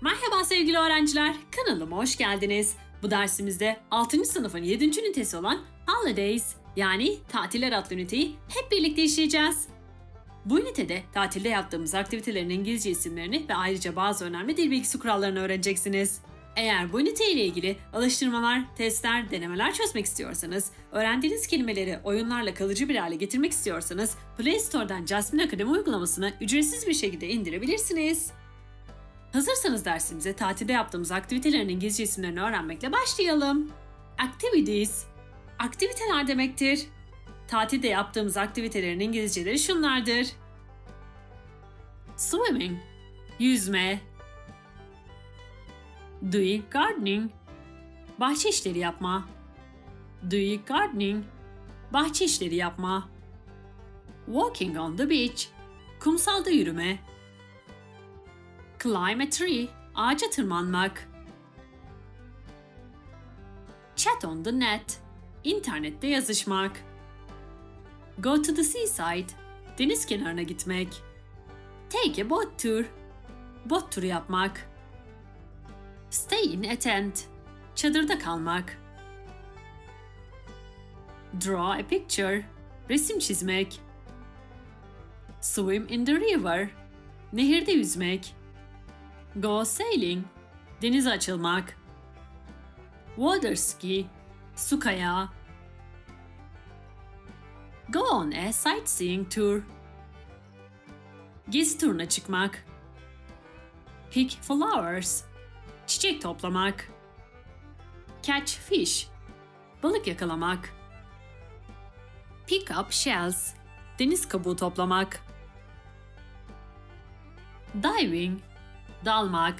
Merhaba sevgili öğrenciler, kanalıma hoş geldiniz. Bu dersimizde 6. sınıfın 7. ünitesi olan Holidays yani tatiller adlı üniteyi hep birlikte işleyeceğiz. Bu ünitede tatilde yaptığımız aktivitelerin İngilizce isimlerini ve ayrıca bazı önemli dil bilgisi kurallarını öğreneceksiniz. Eğer bu ünite ile ilgili alıştırmalar, testler, denemeler çözmek istiyorsanız, öğrendiğiniz kelimeleri oyunlarla kalıcı bir hale getirmek istiyorsanız Play Store'dan Jasmine Akademi uygulamasını ücretsiz bir şekilde indirebilirsiniz. Hazırsanız dersimize tatilde yaptığımız aktivitelerin İngilizce isimlerini öğrenmekle başlayalım. Activities Aktiviteler demektir. Tatilde yaptığımız aktivitelerin İngilizceleri şunlardır. Swimming Yüzme Doing gardening Bahçe işleri yapma Doing gardening Bahçe işleri yapma Walking on the beach Kumsalda yürüme Climb a tree, ağaca tırmanmak. Chat on the net, internette yazışmak. Go to the seaside, deniz kenarına gitmek. Take a boat tour, bot turu yapmak. Stay in a tent, çadırda kalmak. Draw a picture, resim çizmek. Swim in the river, nehirde yüzmek. Go sailing. Denize açılmak. Water ski. Su kayağı. Go on a sightseeing tour. Gezi turuna çıkmak. Pick flowers. Çiçek toplamak. Catch fish. Balık yakalamak. Pick up shells. Deniz kabuğu toplamak. Diving dalmak.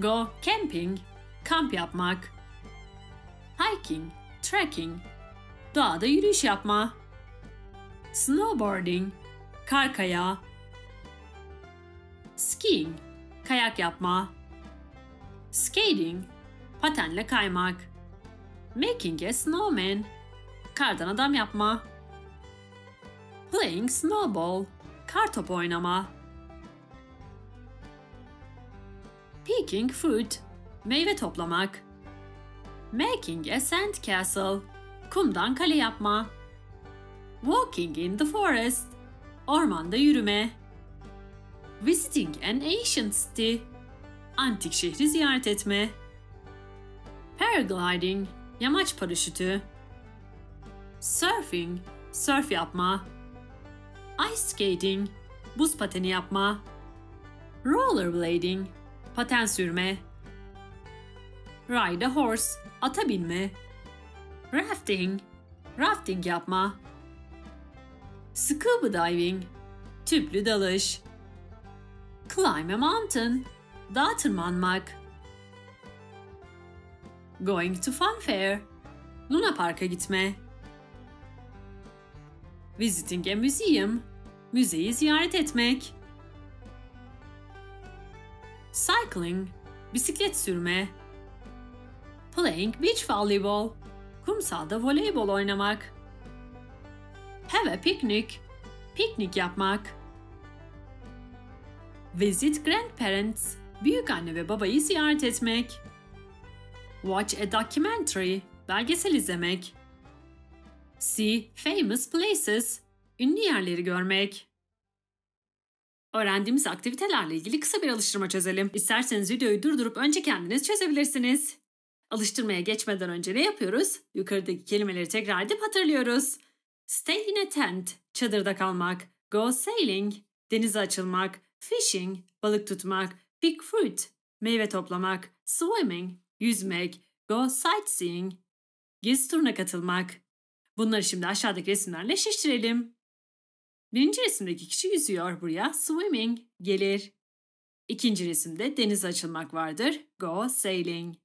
Go camping, kamp yapmak. Hiking, trekking, doğada yürüyüş yapma. Snowboarding, kar kaya, Skiing, kayak yapma. Skating, patenle kaymak. Making a snowman, kardan adam yapma. Playing snowball, kar topu oynama. Picking fruit, meyve toplamak. Making a sand castle, kumdan kale yapma. Walking in the forest, ormanda yürüme. Visiting an ancient city, antik şehri ziyaret etme. Paragliding, yamaç paraşütü. Surfing, surf yapma. Ice skating, buz pateni yapma. Rollerblading, paten sürme, ride a horse, ata binme, rafting, rafting yapma, scuba diving, tüplü dalış, climb a mountain, dağ tırmanmak, going to fun fair, Luna Park'a gitme, visiting a museum, müzeyi ziyaret etmek, cycling, bisiklet sürme, playing beach volleyball, kumsalda voleybol oynamak, have a picnic, piknik yapmak, visit grandparents, büyük anne ve babayı ziyaret etmek, watch a documentary, belgesel izlemek, see famous places, ünlü yerleri görmek. Öğrendiğimiz aktivitelerle ilgili kısa bir alıştırma çözelim. İsterseniz videoyu durdurup önce kendiniz çözebilirsiniz. Alıştırmaya geçmeden önce ne yapıyoruz? Yukarıdaki kelimeleri tekrar edip hatırlıyoruz. Stay in a tent, çadırda kalmak. Go sailing, denize açılmak. Fishing, balık tutmak. Pick fruit, meyve toplamak. Swimming, yüzmek. Go sightseeing, gezi turuna katılmak. Bunları şimdi aşağıdaki resimlerle şişirelim. Birinci resimdeki kişi yüzüyor buraya swimming gelir. İkinci resimde deniz açılmak vardır. Go sailing.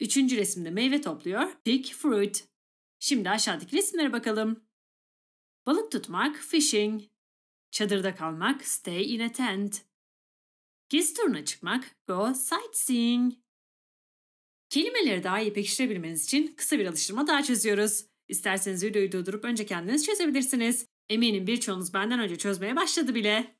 Üçüncü resimde meyve topluyor. Pick fruit. Şimdi aşağıdaki resimlere bakalım. Balık tutmak fishing. Çadırda kalmak stay in a tent. Gezi turuna çıkmak go sightseeing. Kelimeleri daha iyi pekiştirebilmeniz için kısa bir alıştırma daha çözüyoruz. İsterseniz videoyu durdurup önce kendiniz çözebilirsiniz. Eminim birçoğunuz benden önce çözmeye başladı bile.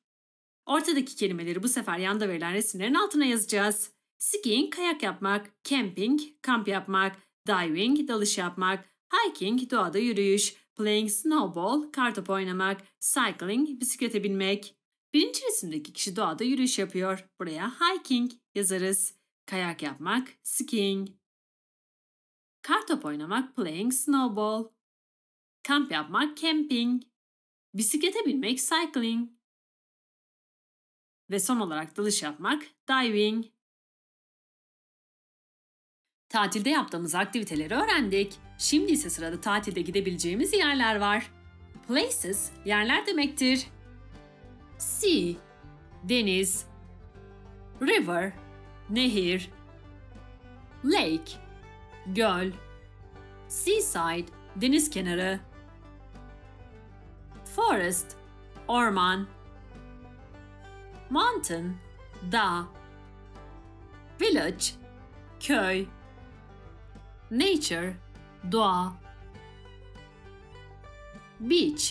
Ortadaki kelimeleri bu sefer yanda verilen resimlerin altına yazacağız. Skiing, kayak yapmak, camping, kamp yapmak, diving, dalış yapmak, hiking, doğada yürüyüş, playing snowball, kartop oynamak, cycling, bisiklete binmek. Birinci resimdeki kişi doğada yürüyüş yapıyor. Buraya hiking yazarız. Kayak yapmak, skiing. Kartop oynamak, playing snowball. Kamp yapmak, camping. Bisiklete binmek cycling. Ve son olarak dalış yapmak diving. Tatilde yaptığımız aktiviteleri öğrendik. Şimdi ise sırada tatilde gidebileceğimiz yerler var. Places yerler demektir. Sea deniz, river nehir, lake göl, seaside deniz kenarı, forest orman mountain dağ village köy nature doğa beach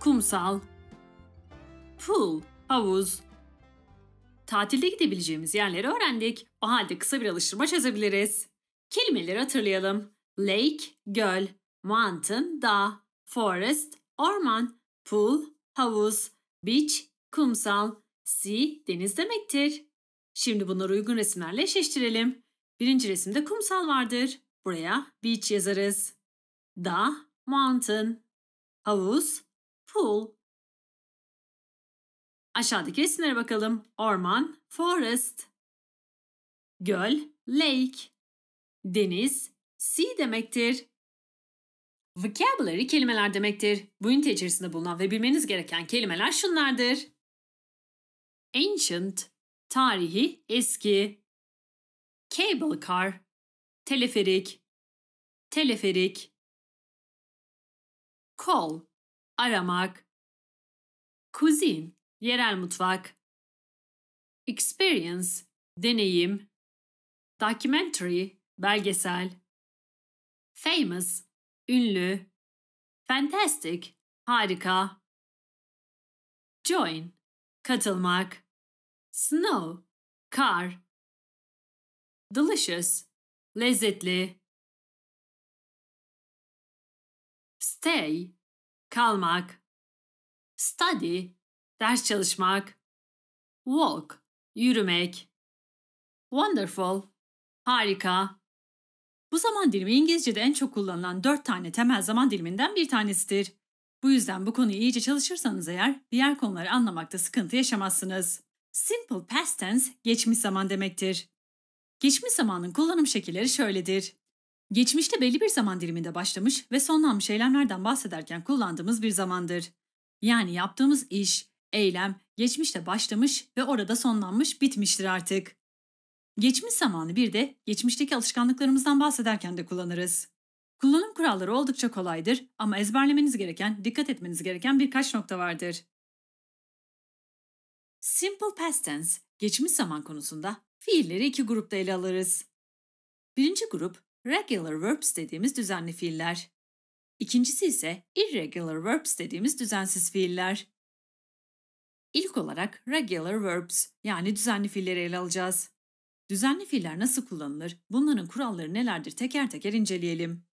kumsal pool havuz tatilde gidebileceğimiz yerleri öğrendik. O halde kısa bir alıştırma çözebiliriz. Kelimeleri hatırlayalım. Lake, göl, mountain, dağ, forest, Orman, pool, havuz, beach, kumsal, sea deniz demektir. Şimdi bunları uygun resimlerle eşleştirelim. Birinci resimde kumsal vardır. Buraya beach yazarız. Da, mountain. Havuz, pool. Aşağıdaki resimlere bakalım. Orman, forest. Göl, lake. Deniz, sea demektir. Vocabulary kelimeler demektir. Bu ünite içerisinde bulunan ve bilmeniz gereken kelimeler şunlardır. Ancient, tarihi, eski. Cable car, teleferik, teleferik. Call, aramak. Cuisine, yerel mutfak. Experience, deneyim. Documentary, belgesel. Famous, ünlü, fantastic, harika, join, katılmak, snow, kar, delicious, lezzetli, stay, kalmak, study, ders çalışmak, walk, yürümek, wonderful, harika, bu zaman dilimi İngilizce'de en çok kullanılan dört tane temel zaman diliminden bir tanesidir. Bu yüzden bu konuyu iyice çalışırsanız eğer diğer konuları anlamakta sıkıntı yaşamazsınız. Simple past tense geçmiş zaman demektir. Geçmiş zamanın kullanım şekilleri şöyledir. Geçmişte belli bir zaman diliminde başlamış ve sonlanmış eylemlerden bahsederken kullandığımız bir zamandır. Yani yaptığımız iş, eylem geçmişte başlamış ve orada sonlanmış bitmiştir artık. Geçmiş zamanı bir de geçmişteki alışkanlıklarımızdan bahsederken de kullanırız. Kullanım kuralları oldukça kolaydır ama ezberlemeniz gereken, dikkat etmeniz gereken birkaç nokta vardır. Simple past tense, geçmiş zaman konusunda fiilleri iki grupta ele alırız. Birinci grup, regular verbs dediğimiz düzenli fiiller. İkincisi ise irregular verbs dediğimiz düzensiz fiiller. İlk olarak regular verbs yani düzenli fiilleri ele alacağız. Düzenli fiiller nasıl kullanılır, bunların kuralları nelerdir teker teker inceleyelim.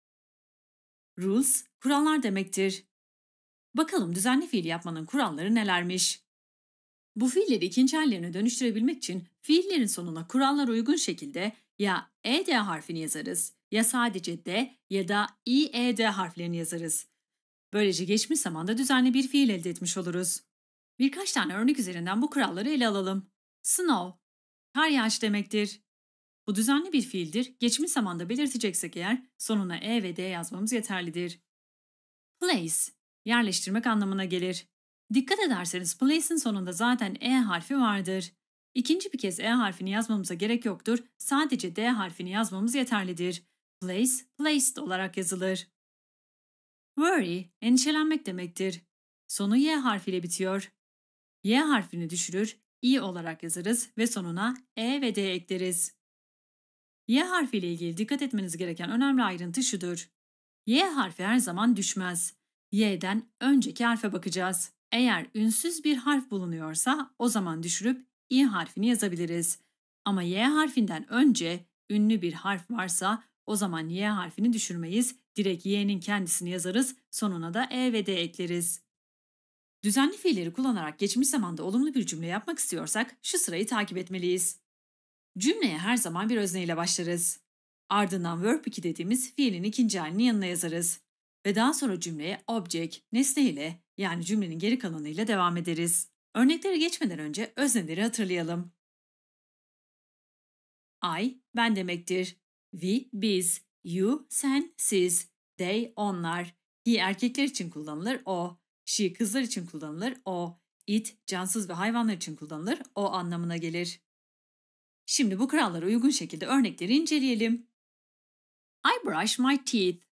Rules, kurallar demektir. Bakalım düzenli fiil yapmanın kuralları nelermiş? Bu fiilleri ikinci hallerine dönüştürebilmek için fiillerin sonuna kurallar uygun şekilde ya ED harfini yazarız ya sadece D ya da IED harflerini yazarız. Böylece geçmiş zamanda düzenli bir fiil elde etmiş oluruz. Birkaç tane örnek üzerinden bu kuralları ele alalım. Snow, Kar yaş demektir. Bu düzenli bir fiildir. Geçmiş zamanda belirteceksek eğer sonuna e ve d yazmamız yeterlidir. Place, yerleştirmek anlamına gelir. Dikkat ederseniz place'in sonunda zaten e harfi vardır. İkinci bir kez e harfini yazmamıza gerek yoktur. Sadece d harfini yazmamız yeterlidir. Place, placed olarak yazılır. Worry, endişelenmek demektir. Sonu y harfiyle bitiyor. Y harfini düşürür, i olarak yazarız ve sonuna e ve d ekleriz. Y harfi ile ilgili dikkat etmeniz gereken önemli ayrıntı şudur. Y harfi her zaman düşmez. Y'den önceki harfe bakacağız. Eğer ünsüz bir harf bulunuyorsa o zaman düşürüp i harfini yazabiliriz. Ama y harfinden önce ünlü bir harf varsa o zaman y harfini düşürmeyiz. Direkt y'nin kendisini yazarız. Sonuna da e ve d ekleriz. Düzenli fiilleri kullanarak geçmiş zamanda olumlu bir cümle yapmak istiyorsak şu sırayı takip etmeliyiz. Cümleye her zaman bir özne ile başlarız. Ardından verb 2 dediğimiz fiilin ikinci halini yanına yazarız. Ve daha sonra cümleye object, nesne ile yani cümlenin geri kalanıyla devam ederiz. Örneklere geçmeden önce özneleri hatırlayalım. I, ben demektir. We, biz. You, sen, siz. They, onlar. He, erkekler için kullanılır. O, She kızlar için kullanılır. O, it cansız ve hayvanlar için kullanılır. O anlamına gelir. Şimdi bu kurallara uygun şekilde örnekleri inceleyelim. I brush my teeth.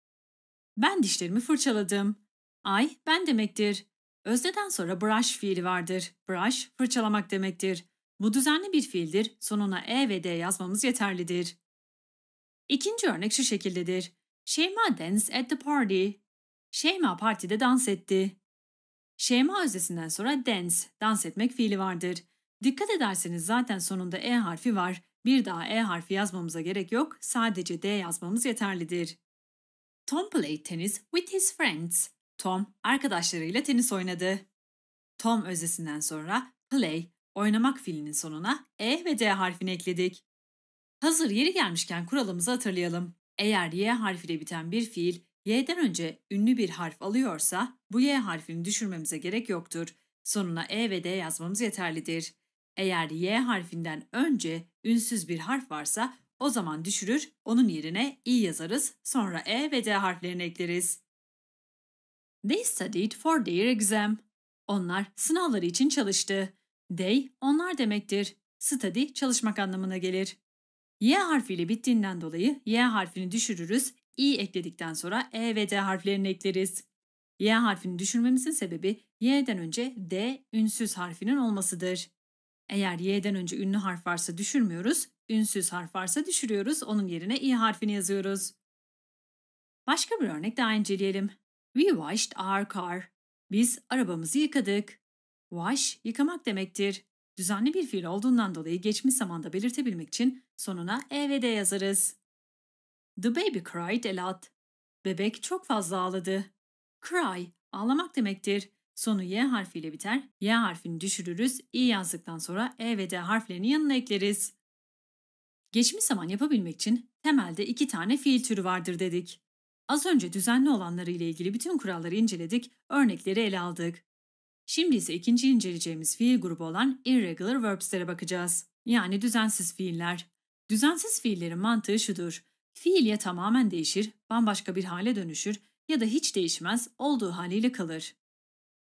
Ben dişlerimi fırçaladım. I ben demektir. Özneden sonra brush fiili vardır. Brush fırçalamak demektir. Bu düzenli bir fiildir. Sonuna e ve d yazmamız yeterlidir. İkinci örnek şu şekildedir. Şeyma danced at the party. Şeyma partide dans etti. Şema öznesinden sonra dance, dans etmek fiili vardır. Dikkat ederseniz zaten sonunda e harfi var. Bir daha e harfi yazmamıza gerek yok. Sadece d yazmamız yeterlidir. Tom played tennis with his friends. Tom arkadaşlarıyla tenis oynadı. Tom öznesinden sonra play, oynamak fiilinin sonuna e ve d harfini ekledik. Hazır yeri gelmişken kuralımızı hatırlayalım. Eğer y harfiyle biten bir fiil Y'den önce ünlü bir harf alıyorsa bu Y harfini düşürmemize gerek yoktur. Sonuna E ve D yazmamız yeterlidir. Eğer Y harfinden önce ünsüz bir harf varsa o zaman düşürür, onun yerine i yazarız, sonra e ve d harflerini ekleriz. They studied for their exam. Onlar sınavları için çalıştı. They onlar demektir. Study çalışmak anlamına gelir. Y harfiyle bittiğinden dolayı y harfini düşürürüz, i ekledikten sonra e ve d harflerini ekleriz. Y harfini düşürmemizin sebebi y'den önce d ünsüz harfinin olmasıdır. Eğer y'den önce ünlü harf varsa düşürmüyoruz, ünsüz harf varsa düşürüyoruz, onun yerine i harfini yazıyoruz. Başka bir örnek daha inceleyelim. We washed our car. Biz arabamızı yıkadık. Wash, yıkamak demektir. Düzenli bir fiil olduğundan dolayı geçmiş zamanda belirtebilmek için sonuna e ve D yazarız. The baby cried a lot. Bebek çok fazla ağladı. Cry, ağlamak demektir. Sonu Y harfiyle biter. Y harfini düşürürüz. İ yazdıktan sonra E ve D harflerini yanına ekleriz. Geçmiş zaman yapabilmek için temelde iki tane fiil türü vardır dedik. Az önce düzenli olanları ile ilgili bütün kuralları inceledik, örnekleri ele aldık. Şimdi ise ikinci inceleyeceğimiz fiil grubu olan irregular verbs'lere bakacağız. Yani düzensiz fiiller. Düzensiz fiillerin mantığı şudur. Fiil ya tamamen değişir, bambaşka bir hale dönüşür ya da hiç değişmez, olduğu haliyle kalır.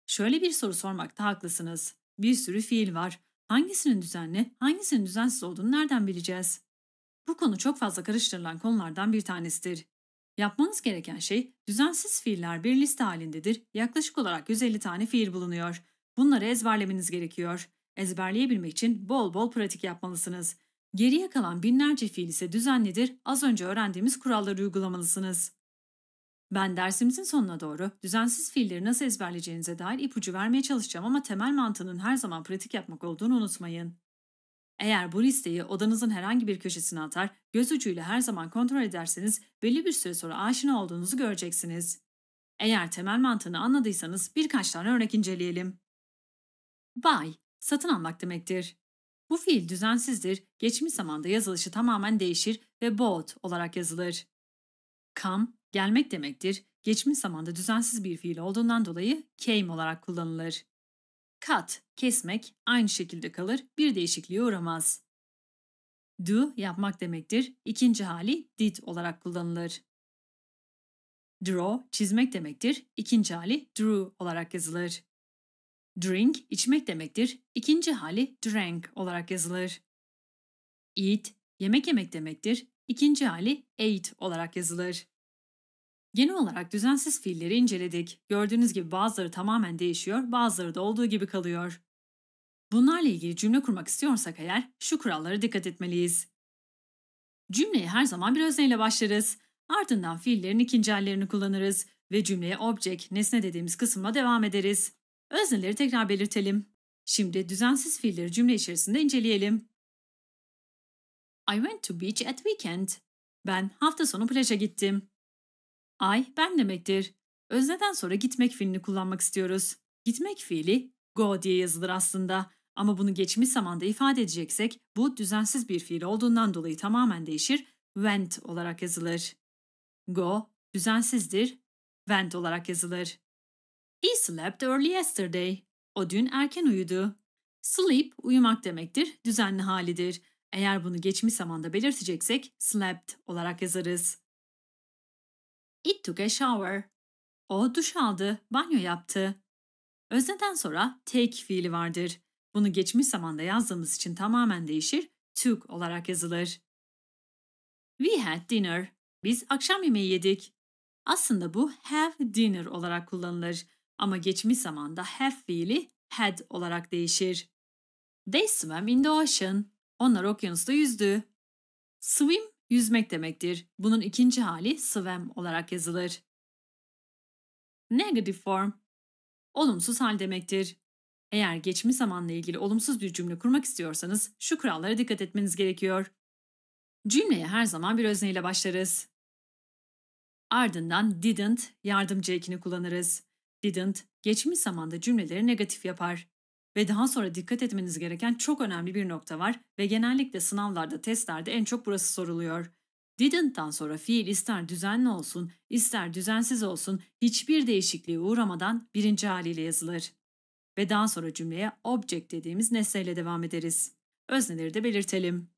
Şöyle bir soru sormakta haklısınız. Bir sürü fiil var. Hangisinin düzenli, hangisinin düzensiz olduğunu nereden bileceğiz? Bu konu çok fazla karıştırılan konulardan bir tanesidir. Yapmanız gereken şey, düzensiz fiiller bir liste halindedir. Yaklaşık olarak 150 tane fiil bulunuyor. Bunları ezberlemeniz gerekiyor. Ezberleyebilmek için bol bol pratik yapmalısınız. Geriye kalan binlerce fiil ise düzenlidir, az önce öğrendiğimiz kuralları uygulamalısınız. Ben dersimizin sonuna doğru düzensiz fiilleri nasıl ezberleyeceğinize dair ipucu vermeye çalışacağım ama temel mantığının her zaman pratik yapmak olduğunu unutmayın. Eğer bu listeyi odanızın herhangi bir köşesine atar, göz ucuyla her zaman kontrol ederseniz belli bir süre sonra aşina olduğunuzu göreceksiniz. Eğer temel mantığını anladıysanız birkaç tane örnek inceleyelim. Buy, satın almak demektir. Bu fiil düzensizdir, geçmiş zamanda yazılışı tamamen değişir ve bought olarak yazılır. Come, gelmek demektir. Geçmiş zamanda düzensiz bir fiil olduğundan dolayı came olarak kullanılır. Cut, kesmek aynı şekilde kalır, bir değişikliğe uğramaz. Do, yapmak demektir. İkinci hali did olarak kullanılır. Draw, çizmek demektir. İkinci hali drew olarak yazılır. Drink içmek demektir. İkinci hali drank olarak yazılır. Eat yemek yemek demektir. İkinci hali ate olarak yazılır. Genel olarak düzensiz fiilleri inceledik. Gördüğünüz gibi bazıları tamamen değişiyor, bazıları da olduğu gibi kalıyor. Bunlarla ilgili cümle kurmak istiyorsak eğer şu kurallara dikkat etmeliyiz. Cümleye her zaman bir özneyle başlarız. Ardından fiillerin ikinci hallerini kullanırız ve cümleye object, nesne dediğimiz kısımla devam ederiz. Özneleri tekrar belirtelim. Şimdi düzensiz fiilleri cümle içerisinde inceleyelim. I went to beach at weekend. Ben hafta sonu plaja gittim. I ben demektir. Özneden sonra gitmek fiilini kullanmak istiyoruz. Gitmek fiili go diye yazılır aslında. Ama bunu geçmiş zamanda ifade edeceksek bu düzensiz bir fiil olduğundan dolayı tamamen değişir, went olarak yazılır. Go düzensizdir, went olarak yazılır. He slept early yesterday. O dün erken uyudu. Sleep uyumak demektir, düzenli halidir. Eğer bunu geçmiş zamanda belirteceksek slept olarak yazarız. It took a shower. O duş aldı, banyo yaptı. Özneden sonra take fiili vardır. Bunu geçmiş zamanda yazdığımız için tamamen değişir, took olarak yazılır. We had dinner. Biz akşam yemeği yedik. Aslında bu have dinner olarak kullanılır. Ama geçmiş zamanda have fiili had olarak değişir. They swam in the ocean. Onlar okyanusta yüzdü. Swim yüzmek demektir. Bunun ikinci hali swam olarak yazılır. Negative form olumsuz hal demektir. Eğer geçmiş zamanla ilgili olumsuz bir cümle kurmak istiyorsanız şu kurallara dikkat etmeniz gerekiyor. Cümleye her zaman bir özneyle başlarız. Ardından didn't yardımcı ekini kullanırız didn't geçmiş zamanda cümleleri negatif yapar. Ve daha sonra dikkat etmeniz gereken çok önemli bir nokta var ve genellikle sınavlarda, testlerde en çok burası soruluyor. Didn't'tan sonra fiil ister düzenli olsun, ister düzensiz olsun hiçbir değişikliğe uğramadan birinci haliyle yazılır. Ve daha sonra cümleye object dediğimiz nesneyle devam ederiz. Özneleri de belirtelim.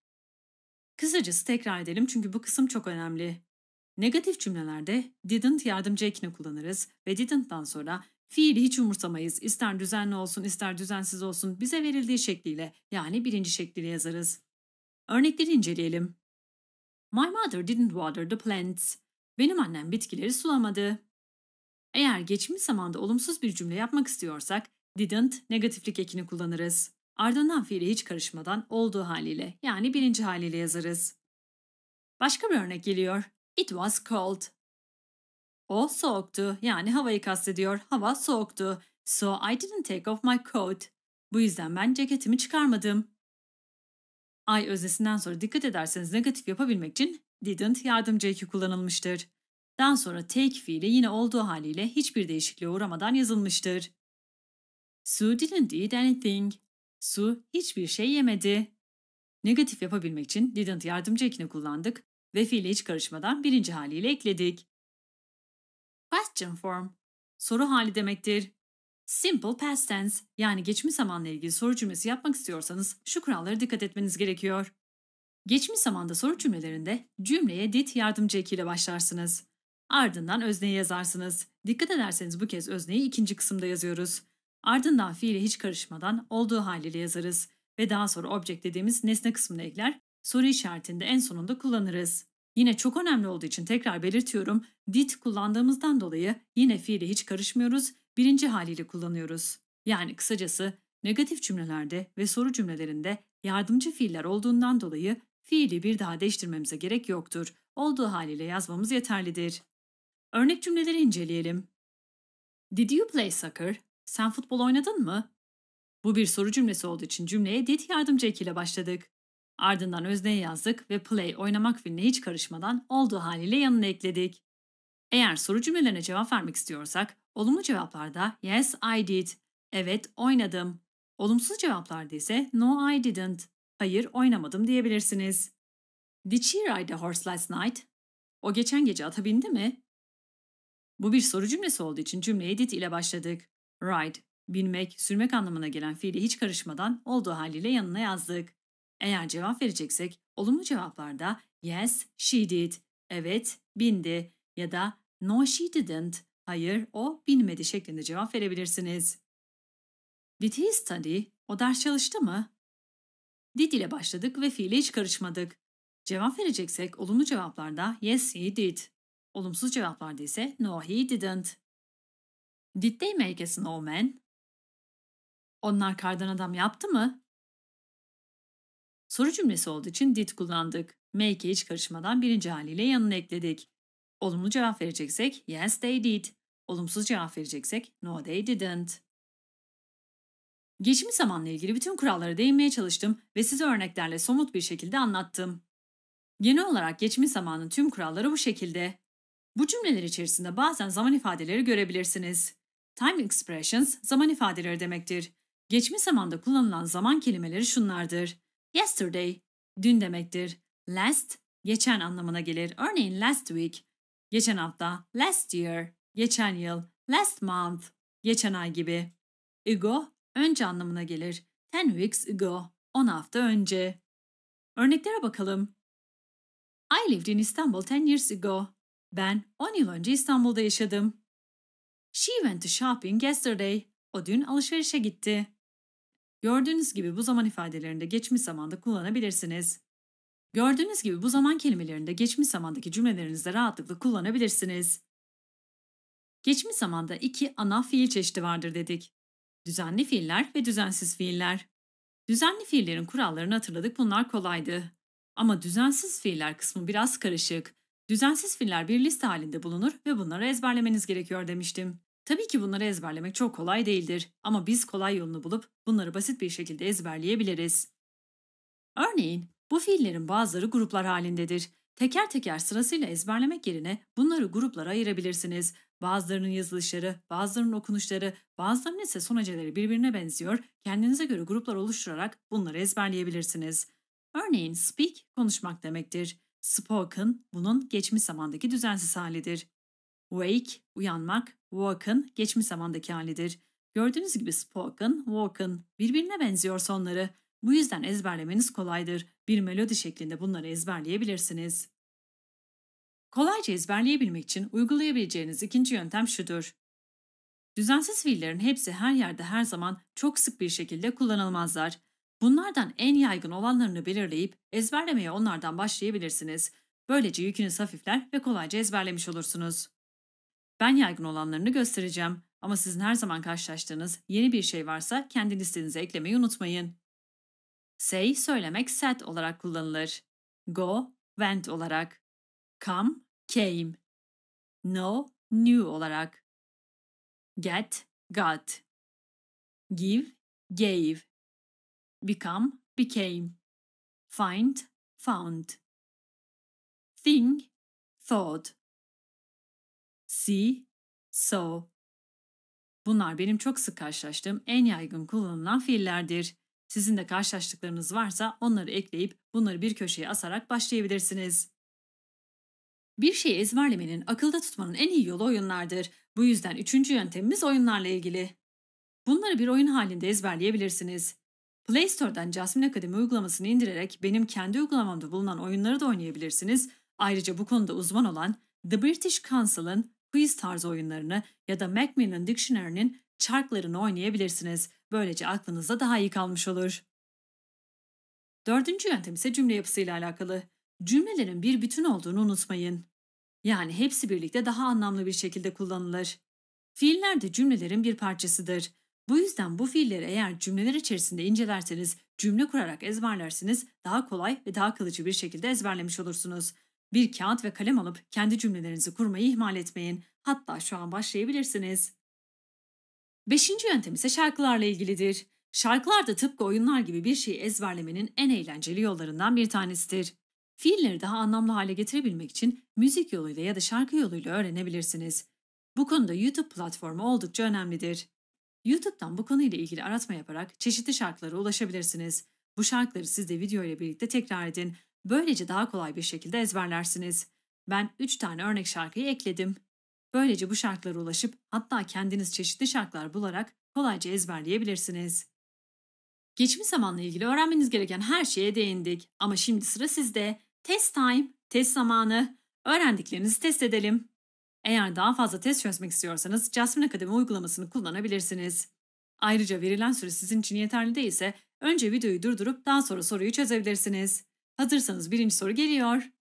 Kısacası tekrar edelim çünkü bu kısım çok önemli. Negatif cümlelerde didn't yardımcı ekini kullanırız ve didn't'dan sonra fiili hiç umursamayız. İster düzenli olsun ister düzensiz olsun bize verildiği şekliyle yani birinci şekliyle yazarız. Örnekleri inceleyelim. My mother didn't water the plants. Benim annem bitkileri sulamadı. Eğer geçmiş zamanda olumsuz bir cümle yapmak istiyorsak didn't negatiflik ekini kullanırız. Ardından fiili hiç karışmadan olduğu haliyle yani birinci haliyle yazarız. Başka bir örnek geliyor. It was cold. O soğuktu. Yani havayı kastediyor. Hava soğuktu. So I didn't take off my coat. Bu yüzden ben ceketimi çıkarmadım. I öznesinden sonra dikkat ederseniz negatif yapabilmek için didn't yardımcı eki kullanılmıştır. Daha sonra take fiili yine olduğu haliyle hiçbir değişikliğe uğramadan yazılmıştır. Sue didn't eat anything. Sue hiçbir şey yemedi. Negatif yapabilmek için didn't yardımcı ekini kullandık ve fiili hiç karışmadan birinci haliyle ekledik. Question form, soru hali demektir. Simple past tense yani geçmiş zamanla ilgili soru cümlesi yapmak istiyorsanız şu kurallara dikkat etmeniz gerekiyor. Geçmiş zamanda soru cümlelerinde cümleye did yardımcı ekiyle başlarsınız. Ardından özneyi yazarsınız. Dikkat ederseniz bu kez özneyi ikinci kısımda yazıyoruz. Ardından fiili hiç karışmadan olduğu haliyle yazarız ve daha sonra object dediğimiz nesne kısmını ekler soru işaretinde en sonunda kullanırız. Yine çok önemli olduğu için tekrar belirtiyorum, did kullandığımızdan dolayı yine fiili hiç karışmıyoruz, birinci haliyle kullanıyoruz. Yani kısacası negatif cümlelerde ve soru cümlelerinde yardımcı fiiller olduğundan dolayı fiili bir daha değiştirmemize gerek yoktur. Olduğu haliyle yazmamız yeterlidir. Örnek cümleleri inceleyelim. Did you play soccer? Sen futbol oynadın mı? Bu bir soru cümlesi olduğu için cümleye did yardımcı ekiyle başladık. Ardından özneyi yazdık ve play oynamak fiiline hiç karışmadan olduğu haliyle yanına ekledik. Eğer soru cümlelerine cevap vermek istiyorsak, olumlu cevaplarda yes I did, evet oynadım. Olumsuz cevaplarda ise no I didn't, hayır oynamadım diyebilirsiniz. Did she ride a horse last night? O geçen gece ata bindi mi? Bu bir soru cümlesi olduğu için cümleyi did ile başladık. Ride, binmek, sürmek anlamına gelen fiili hiç karışmadan olduğu haliyle yanına yazdık. Eğer cevap vereceksek olumlu cevaplarda yes she did, evet bindi ya da no she didn't, hayır o binmedi şeklinde cevap verebilirsiniz. Did he study? O ders çalıştı mı? Did ile başladık ve fiile hiç karışmadık. Cevap vereceksek olumlu cevaplarda yes he did. Olumsuz cevaplarda ise no he didn't. Did they make a snowman? Onlar kardan adam yaptı mı? Soru cümlesi olduğu için did kullandık. Make'e hiç karışmadan birinci haliyle yanına ekledik. Olumlu cevap vereceksek yes they did. Olumsuz cevap vereceksek no they didn't. Geçmiş zamanla ilgili bütün kurallara değinmeye çalıştım ve size örneklerle somut bir şekilde anlattım. Genel olarak geçmiş zamanın tüm kuralları bu şekilde. Bu cümleler içerisinde bazen zaman ifadeleri görebilirsiniz. Time expressions zaman ifadeleri demektir. Geçmiş zamanda kullanılan zaman kelimeleri şunlardır. Yesterday dün demektir. Last geçen anlamına gelir. Örneğin last week geçen hafta, last year geçen yıl, last month geçen ay gibi. Ago önce anlamına gelir. Ten weeks ago 10 hafta önce. Örneklere bakalım. I lived in Istanbul 10 years ago. Ben 10 yıl önce İstanbul'da yaşadım. She went to shopping yesterday. O dün alışverişe gitti. Gördüğünüz gibi bu zaman ifadelerinde geçmiş zamanda kullanabilirsiniz. Gördüğünüz gibi bu zaman kelimelerinde geçmiş zamandaki cümlelerinizde rahatlıkla kullanabilirsiniz. Geçmiş zamanda iki ana fiil çeşidi vardır dedik. Düzenli fiiller ve düzensiz fiiller. Düzenli fiillerin kurallarını hatırladık bunlar kolaydı. Ama düzensiz fiiller kısmı biraz karışık. Düzensiz fiiller bir liste halinde bulunur ve bunları ezberlemeniz gerekiyor demiştim. Tabii ki bunları ezberlemek çok kolay değildir ama biz kolay yolunu bulup bunları basit bir şekilde ezberleyebiliriz. Örneğin bu fiillerin bazıları gruplar halindedir. Teker teker sırasıyla ezberlemek yerine bunları gruplara ayırabilirsiniz. Bazılarının yazılışları, bazılarının okunuşları, bazılarının ise son heceleri birbirine benziyor. Kendinize göre gruplar oluşturarak bunları ezberleyebilirsiniz. Örneğin speak konuşmak demektir. Spoken bunun geçmiş zamandaki düzensiz halidir. Wake, uyanmak, woken, geçmiş zamandaki halidir. Gördüğünüz gibi spoken, woken birbirine benziyor sonları. Bu yüzden ezberlemeniz kolaydır. Bir melodi şeklinde bunları ezberleyebilirsiniz. Kolayca ezberleyebilmek için uygulayabileceğiniz ikinci yöntem şudur. Düzensiz fiillerin hepsi her yerde her zaman çok sık bir şekilde kullanılmazlar. Bunlardan en yaygın olanlarını belirleyip ezberlemeye onlardan başlayabilirsiniz. Böylece yükünüz hafifler ve kolayca ezberlemiş olursunuz. Ben yaygın olanlarını göstereceğim ama sizin her zaman karşılaştığınız yeni bir şey varsa kendi listenize eklemeyi unutmayın. Say söylemek set olarak kullanılır. Go went olarak. Come came. No, new olarak. Get got. Give gave. Become became. Find found. Think thought see, saw. Bunlar benim çok sık karşılaştığım en yaygın kullanılan fiillerdir. Sizin de karşılaştıklarınız varsa onları ekleyip bunları bir köşeye asarak başlayabilirsiniz. Bir şeyi ezberlemenin, akılda tutmanın en iyi yolu oyunlardır. Bu yüzden üçüncü yöntemimiz oyunlarla ilgili. Bunları bir oyun halinde ezberleyebilirsiniz. Play Store'dan Jasmine Akademi uygulamasını indirerek benim kendi uygulamamda bulunan oyunları da oynayabilirsiniz. Ayrıca bu konuda uzman olan The British Council'ın quiz tarzı oyunlarını ya da Macmillan Dictionary'nin çarklarını oynayabilirsiniz. Böylece aklınızda daha iyi kalmış olur. Dördüncü yöntem ise cümle yapısıyla alakalı. Cümlelerin bir bütün olduğunu unutmayın. Yani hepsi birlikte daha anlamlı bir şekilde kullanılır. Fiiller de cümlelerin bir parçasıdır. Bu yüzden bu fiilleri eğer cümleler içerisinde incelerseniz, cümle kurarak ezberlersiniz, daha kolay ve daha kalıcı bir şekilde ezberlemiş olursunuz. Bir kağıt ve kalem alıp kendi cümlelerinizi kurmayı ihmal etmeyin. Hatta şu an başlayabilirsiniz. Beşinci yöntem ise şarkılarla ilgilidir. Şarkılar da tıpkı oyunlar gibi bir şeyi ezberlemenin en eğlenceli yollarından bir tanesidir. Fiilleri daha anlamlı hale getirebilmek için müzik yoluyla ya da şarkı yoluyla öğrenebilirsiniz. Bu konuda YouTube platformu oldukça önemlidir. YouTube'dan bu konuyla ilgili aratma yaparak çeşitli şarkılara ulaşabilirsiniz. Bu şarkıları siz de video ile birlikte tekrar edin. Böylece daha kolay bir şekilde ezberlersiniz. Ben üç tane örnek şarkıyı ekledim. Böylece bu şarkılara ulaşıp hatta kendiniz çeşitli şarkılar bularak kolayca ezberleyebilirsiniz. Geçmiş zamanla ilgili öğrenmeniz gereken her şeye değindik ama şimdi sıra sizde. Test time, test zamanı. Öğrendiklerinizi test edelim. Eğer daha fazla test çözmek istiyorsanız Jasmine Akademi uygulamasını kullanabilirsiniz. Ayrıca verilen süre sizin için yeterli değilse önce videoyu durdurup daha sonra soruyu çözebilirsiniz. Hazırsanız birinci soru geliyor.